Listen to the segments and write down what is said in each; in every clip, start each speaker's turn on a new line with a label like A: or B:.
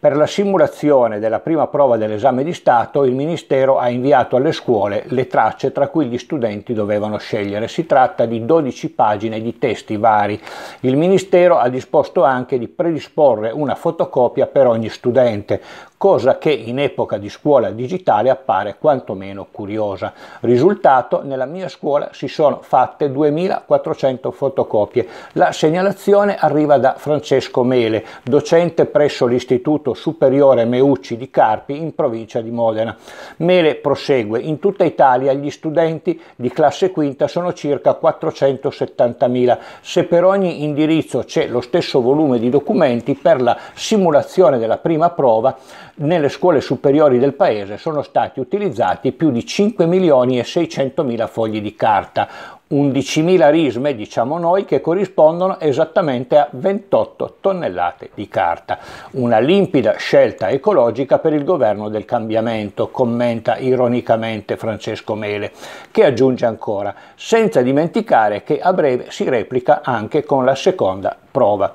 A: Per la simulazione della prima prova dell'esame di Stato il Ministero ha inviato alle scuole le tracce tra cui gli studenti dovevano scegliere. Si tratta di 12 pagine di testi vari. Il Ministero ha disposto anche di predisporre una fotocopia per ogni studente, cosa che in epoca di scuola digitale appare quantomeno curiosa. Risultato, nella mia scuola si sono fatte 2400 fotocopie. La segnalazione arriva da Francesco Mele, docente presso l'Istituto Superiore Meucci di Carpi in provincia di Modena. Mele prosegue, in tutta Italia gli studenti di classe quinta sono circa 470.000. Se per ogni indirizzo c'è lo stesso volume di documenti, per la simulazione della prima prova nelle scuole superiori del paese sono stati utilizzati più di 5 milioni e 600 mila fogli di carta, 11 mila risme, diciamo noi, che corrispondono esattamente a 28 tonnellate di carta. Una limpida scelta ecologica per il governo del cambiamento, commenta ironicamente Francesco Mele, che aggiunge ancora, senza dimenticare che a breve si replica anche con la seconda prova.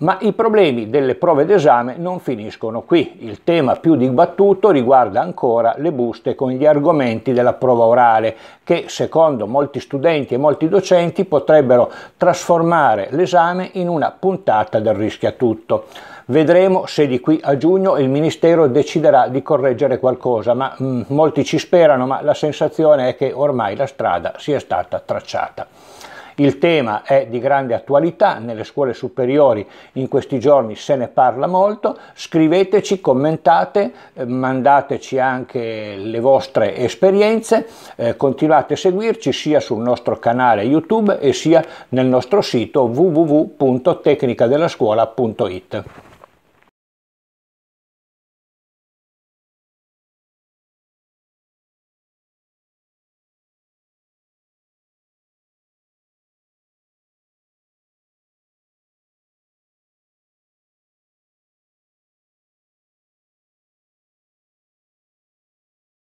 A: Ma i problemi delle prove d'esame non finiscono qui. Il tema più dibattuto riguarda ancora le buste con gli argomenti della prova orale, che secondo molti studenti e molti docenti potrebbero trasformare l'esame in una puntata del rischio a tutto. Vedremo se di qui a giugno il Ministero deciderà di correggere qualcosa, ma mh, mm, molti ci sperano, ma la sensazione è che ormai la strada sia stata tracciata. Il tema è di grande attualità, nelle scuole superiori in questi giorni se ne parla molto, scriveteci, commentate, eh, mandateci anche le vostre esperienze, eh, continuate a seguirci sia sul nostro canale YouTube e sia nel nostro sito www.tecnicadellascuola.it.